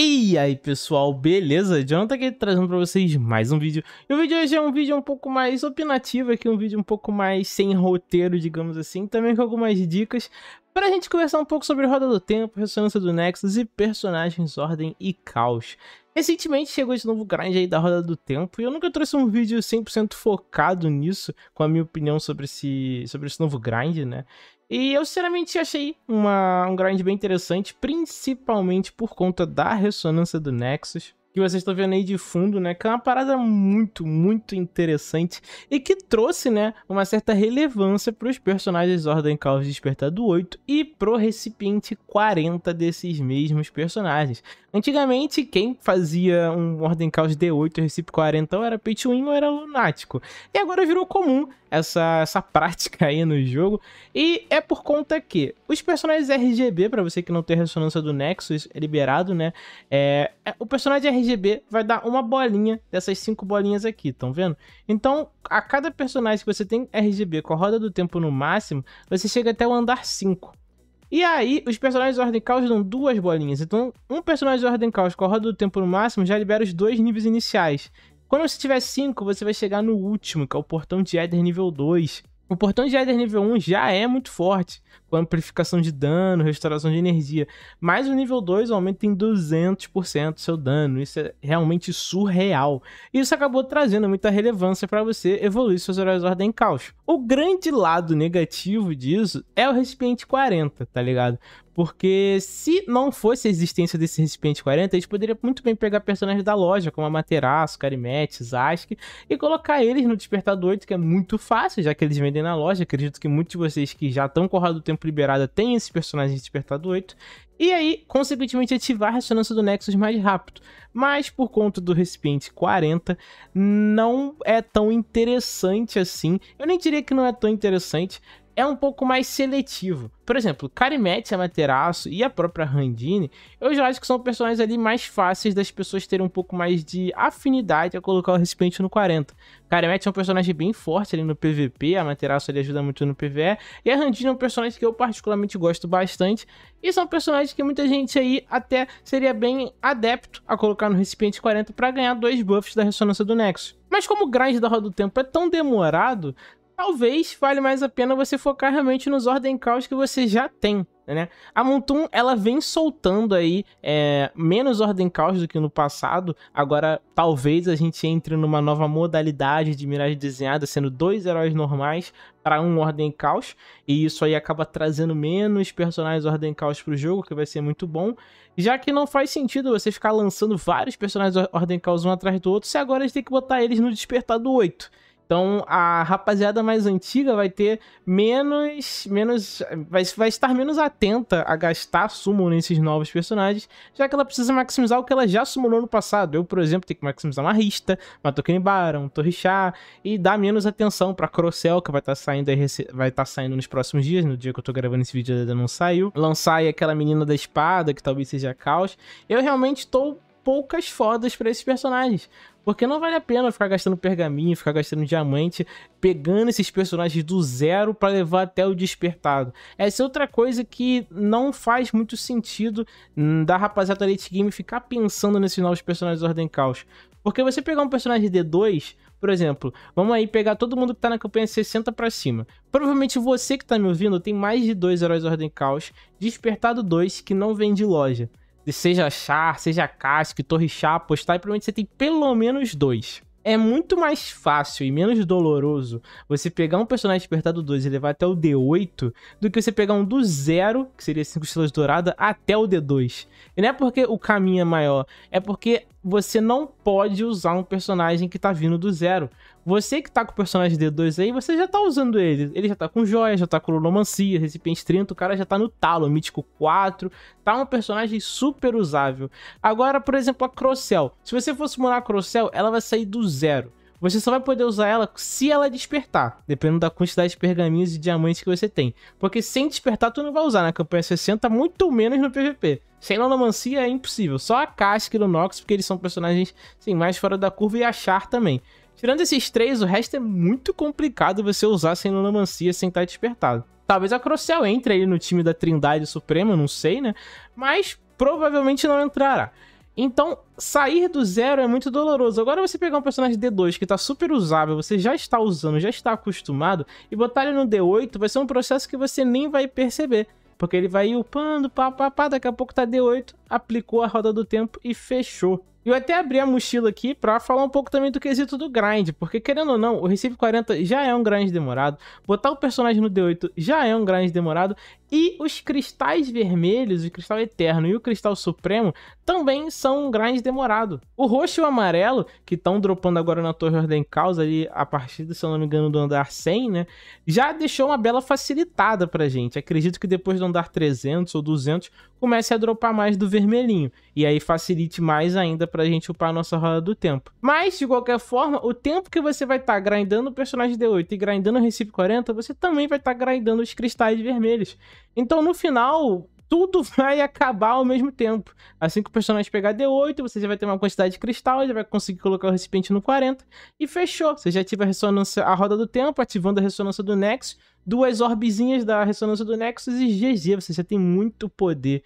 E aí pessoal, beleza? Jonathan aqui trazendo para vocês mais um vídeo. E o vídeo hoje é um vídeo um pouco mais opinativo aqui, um vídeo um pouco mais sem roteiro, digamos assim, também com algumas dicas para a gente conversar um pouco sobre Roda do Tempo, Ressonância do Nexus e personagens Ordem e Caos. Recentemente chegou esse novo grind aí da Roda do Tempo e eu nunca trouxe um vídeo 100% focado nisso, com a minha opinião sobre esse, sobre esse novo grind, né? E eu sinceramente achei uma, um grind bem interessante, principalmente por conta da ressonância do Nexus que vocês estão vendo aí de fundo, né? Que é uma parada muito, muito interessante e que trouxe, né, uma certa relevância para os personagens Ordem Caos Despertar do 8 e pro recipiente 40 desses mesmos personagens. Antigamente, quem fazia um Ordem Caos D8 Recipe 40 ou era pay win ou era lunático. E agora virou comum essa, essa prática aí no jogo. E é por conta que os personagens RGB, para você que não tem ressonância do Nexus é liberado, né? É, é o personagem RGB RGB vai dar uma bolinha dessas cinco bolinhas aqui, estão vendo? Então, a cada personagem que você tem RGB com a roda do tempo no máximo, você chega até o andar 5. E aí, os personagens de ordem caos dão duas bolinhas. Então, um personagem de ordem caos com a roda do tempo no máximo já libera os dois níveis iniciais. Quando você tiver 5, você vai chegar no último, que é o portão de Éder nível 2. O portão de Éder nível 1 já é muito forte, com amplificação de dano, restauração de energia. Mas o nível 2 aumenta em 200% seu dano. Isso é realmente surreal. Isso acabou trazendo muita relevância para você evoluir seus heróis ordem caos. O grande lado negativo disso é o recipiente 40, tá ligado? Porque se não fosse a existência desse recipiente 40, a gente poderia muito bem pegar personagens da loja, como Amaterasu, Karimete, Zask, e colocar eles no Despertador 8, que é muito fácil, já que eles vendem na loja. Acredito que muitos de vocês que já estão com do tempo liberada têm esses personagens de Despertador 8. E aí, consequentemente, ativar a ressonância do Nexus mais rápido. Mas por conta do recipiente 40, não é tão interessante assim. Eu nem diria que não é tão interessante, é um pouco mais seletivo. Por exemplo, Karimete, Amaterasu e a própria Randine, eu já acho que são personagens ali mais fáceis das pessoas terem um pouco mais de afinidade a colocar o recipiente no 40. Karimete é um personagem bem forte ali no PVP, a Amaterasu ele ajuda muito no PVE, e a Randine é um personagem que eu particularmente gosto bastante, e são personagens que muita gente aí até seria bem adepto a colocar no recipiente 40 para ganhar dois buffs da ressonância do Nexus. Mas como o grind da Roda do Tempo é tão demorado, talvez vale mais a pena você focar realmente nos Ordem Caos que você já tem. Né? A Montum ela vem soltando aí é, menos ordem caos do que no passado. Agora talvez a gente entre numa nova modalidade de miragem desenhada, sendo dois heróis normais para um ordem caos. E isso aí acaba trazendo menos personagens ordem caos para o jogo, que vai ser muito bom. Já que não faz sentido você ficar lançando vários personagens ordem caos um atrás do outro, se agora a gente tem que botar eles no despertar do 8. Então a rapaziada mais antiga vai ter menos. menos vai, vai estar menos atenta a gastar sumo nesses novos personagens, já que ela precisa maximizar o que ela já sumulou no passado. Eu, por exemplo, tenho que maximizar uma Rista, uma Tokeni Baron, um Torrichá, e dar menos atenção pra Crossel, que vai estar tá saindo vai estar tá saindo nos próximos dias. No dia que eu tô gravando esse vídeo ainda não saiu. Lançar aí aquela menina da espada, que talvez seja a Caos. Eu realmente tô poucas fodas para esses personagens. Porque não vale a pena ficar gastando pergaminho, ficar gastando diamante, pegando esses personagens do zero para levar até o despertado. Essa é outra coisa que não faz muito sentido da rapaziada late game ficar pensando nesses novos personagens Ordem Caos. Porque você pegar um personagem D2, por exemplo, vamos aí pegar todo mundo que tá na campanha 60 para cima. Provavelmente você que tá me ouvindo tem mais de dois heróis Ordem Caos, Despertado 2, que não vem de loja seja Char, seja Casque, Torre Char, apostar, e provavelmente você tem pelo menos dois. É muito mais fácil e menos doloroso você pegar um personagem despertado 2 e levar até o D8 do que você pegar um do zero, que seria 5 estrelas dourada, até o D2. E não é porque o caminho é maior, é porque você não pode usar um personagem que tá vindo do zero. Você que tá com o personagem D2 aí, você já tá usando ele. Ele já tá com joia, já tá com lomancia, recipiente 30, o cara já tá no talo, mítico 4. Tá um personagem super usável. Agora, por exemplo, a Crocel. Se você fosse morar a Crocel, ela vai sair do zero. Você só vai poder usar ela se ela despertar, dependendo da quantidade de pergaminhos e diamantes que você tem. Porque sem despertar, tu não vai usar na né? campanha 60, muito menos no PVP. Sem Lonomancia é impossível. Só a Casca e o Nox, porque eles são personagens assim, mais fora da curva, e a Char também. Tirando esses três, o resto é muito complicado você usar sem Lonomancia, sem estar despertado. Talvez a Crossel entre aí no time da Trindade Suprema, não sei, né? Mas provavelmente não entrará. Então, sair do zero é muito doloroso. Agora você pegar um personagem D2 que tá super usável, você já está usando, já está acostumado, e botar ele no D8 vai ser um processo que você nem vai perceber. Porque ele vai upando, pá, pá, pá, daqui a pouco tá D8, aplicou a roda do tempo e fechou. Eu até abri a mochila aqui para falar um pouco também do quesito do grind, porque querendo ou não, o Recife 40 já é um grind demorado, botar o personagem no D8 já é um grind demorado, e os cristais vermelhos, o cristal eterno e o cristal supremo também são um grind demorado. O roxo e o amarelo, que estão dropando agora na Torre Ordem Causa ali a partir, do, se eu não me engano, do andar 100, né? Já deixou uma bela facilitada pra gente. Acredito que depois do andar 300 ou 200 comece a dropar mais do vermelhinho. E aí facilite mais ainda pra gente upar a nossa roda do tempo. Mas, de qualquer forma, o tempo que você vai estar tá grindando o personagem D8 e grindando o Recife 40, você também vai estar tá grindando os cristais vermelhos. Então, no final, tudo vai acabar ao mesmo tempo. Assim que o personagem pegar D8, você já vai ter uma quantidade de cristal, já vai conseguir colocar o recipiente no 40. E fechou. Você já ativa a ressonância, a roda do tempo, ativando a ressonância do Nexus, duas orbezinhas da ressonância do Nexus e GG. Você já tem muito poder.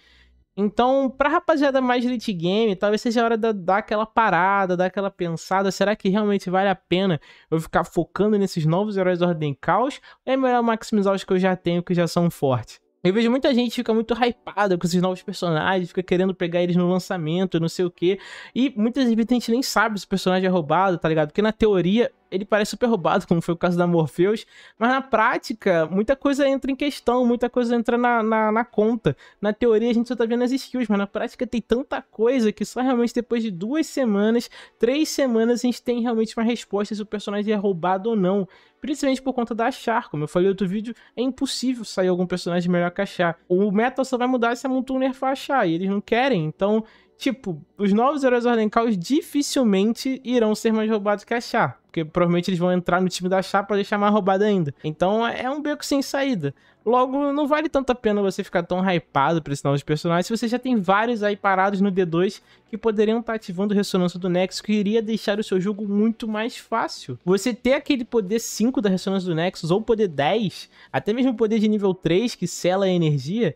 Então, pra rapaziada mais late game, talvez seja a hora de dar aquela parada, dar aquela pensada. Será que realmente vale a pena eu ficar focando nesses novos heróis Ordem Caos? Ou é melhor maximizar os que eu já tenho, que já são fortes? Eu vejo muita gente fica muito hypada com esses novos personagens, fica querendo pegar eles no lançamento, não sei o quê. E muitas vezes a gente nem sabe se o personagem é roubado, tá ligado? Porque na teoria ele parece super roubado, como foi o caso da Morpheus, mas na prática, muita coisa entra em questão, muita coisa entra na, na, na conta. Na teoria, a gente só tá vendo as skills, mas na prática tem tanta coisa que só realmente depois de duas semanas, três semanas, a gente tem realmente uma resposta se o personagem é roubado ou não principalmente por conta da Char. Como eu falei no outro vídeo, é impossível sair algum personagem melhor que a Char. O metal só vai mudar se a Montuner for a Char, e eles não querem, então tipo, os novos heróis da Ordem Caos dificilmente irão ser mais roubados que a Chá. Porque provavelmente eles vão entrar no time da Chá pra deixar mais roubado ainda. Então é, é um beco sem saída. Logo, não vale tanto a pena você ficar tão hypado pra esses novos personagens se você já tem vários aí parados no D2 que poderiam estar tá ativando ressonância do Nexus, que iria deixar o seu jogo muito mais fácil. Você ter aquele poder 5 da ressonância do Nexus, ou poder 10, até mesmo poder de nível 3 que sela a energia,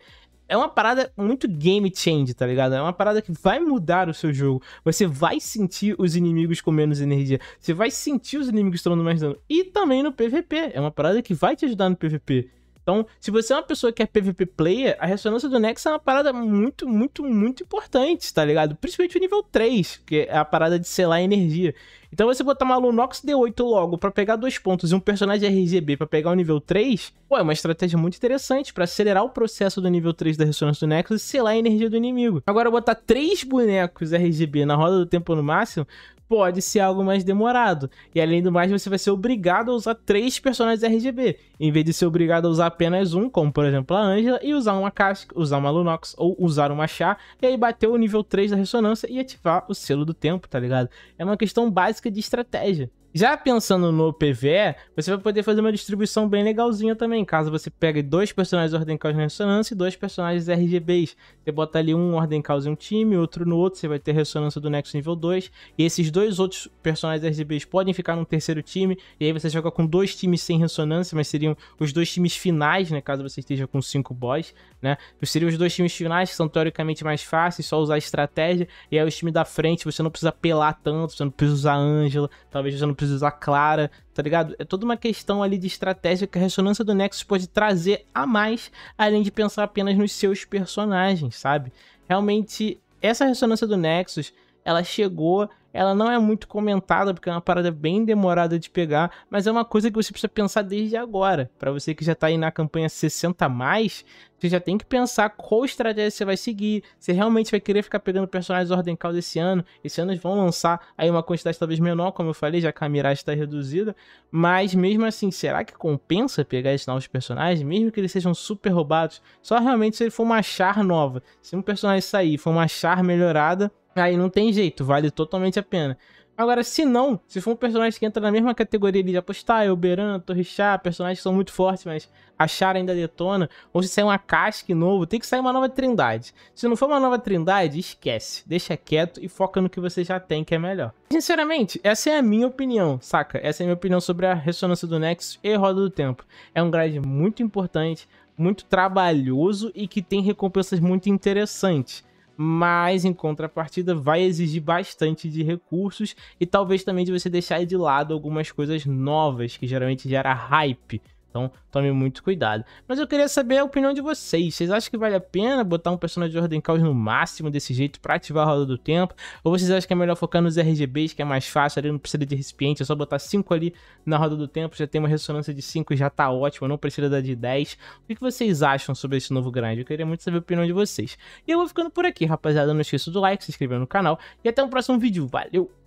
é uma parada muito game change, tá ligado? É uma parada que vai mudar o seu jogo. Você vai sentir os inimigos com menos energia. Você vai sentir os inimigos tomando mais dano. E também no PVP. É uma parada que vai te ajudar no PVP. Então, se você é uma pessoa que é PVP player, a ressonância do Nexus é uma parada muito, muito, muito importante, tá ligado? Principalmente o nível 3, que é a parada de selar energia. Então, você botar uma Lunox D8 logo para pegar dois pontos e um personagem RGB para pegar o nível 3, pô, é uma estratégia muito interessante para acelerar o processo do nível 3 da ressonância do Nexus e selar a energia do inimigo. Agora, botar três bonecos RGB na roda do tempo no máximo, pode ser algo mais demorado. E além do mais, você vai ser obrigado a usar três personagens RGB, em vez de ser obrigado a usar apenas um, como por exemplo a Angela, e usar uma casca, usar uma Lunox ou usar uma Chá, e aí bater o nível 3 da ressonância e ativar o selo do tempo, tá ligado? É uma questão básica de estratégia. Já pensando no PVE, você vai poder fazer uma distribuição bem legalzinha também, caso você pegue dois personagens Ordem Caos na Ressonância e dois personagens RGBs. Você bota ali um Ordem Caos em um time, outro no outro, você vai ter Ressonância do Nexus nível 2, e esses dois outros personagens RGBs podem ficar num terceiro time, e aí você joga com dois times sem Ressonância, mas seriam os dois times finais, né, caso você esteja com cinco boss, né, seriam os dois times finais, que são teoricamente mais fáceis, só usar estratégia, e aí os times da frente, você não precisa pelar tanto, você não precisa usar Ângela, talvez você não precisa precisa usar clara, tá ligado? É toda uma questão ali de estratégia que a ressonância do Nexus pode trazer a mais, além de pensar apenas nos seus personagens, sabe? Realmente, essa ressonância do Nexus, ela chegou ela não é muito comentada, porque é uma parada bem demorada de pegar, mas é uma coisa que você precisa pensar desde agora. Para você que já tá aí na campanha 60 mais, você já tem que pensar qual estratégia você vai seguir. Você realmente vai querer ficar pegando personagens ordem causa esse ano. Esse ano eles vão lançar aí uma quantidade talvez menor, como eu falei, já que a miragem está reduzida. Mas mesmo assim, será que compensa pegar esses novos personagens? Mesmo que eles sejam super roubados, só realmente se ele for uma char nova. Se um personagem sair for uma char melhorada, Aí não tem jeito, vale totalmente a pena. Agora, se não, se for um personagem que entra na mesma categoria de apostar, Elberan, é Torrichá, personagens que são muito fortes, mas achar ainda detona, ou se sair uma casque novo, tem que sair uma nova trindade. Se não for uma nova trindade, esquece, deixa quieto e foca no que você já tem, que é melhor. Sinceramente, essa é a minha opinião, saca? Essa é a minha opinião sobre a ressonância do Nexus e Roda do Tempo. É um grade muito importante, muito trabalhoso e que tem recompensas muito interessantes mas em contrapartida vai exigir bastante de recursos e talvez também de você deixar de lado algumas coisas novas que geralmente gera hype. Então tome muito cuidado. Mas eu queria saber a opinião de vocês. Vocês acham que vale a pena botar um personagem de ordem caos no máximo desse jeito para ativar a roda do tempo? Ou vocês acham que é melhor focar nos RGBs, que é mais fácil, ali não precisa de recipiente, é só botar 5 ali na roda do tempo, já tem uma ressonância de 5 e já tá ótimo, não precisa dar de 10. O que vocês acham sobre esse novo grind? Eu queria muito saber a opinião de vocês. E eu vou ficando por aqui, rapaziada. Não esqueça do like, se inscrever no canal e até o próximo vídeo. Valeu!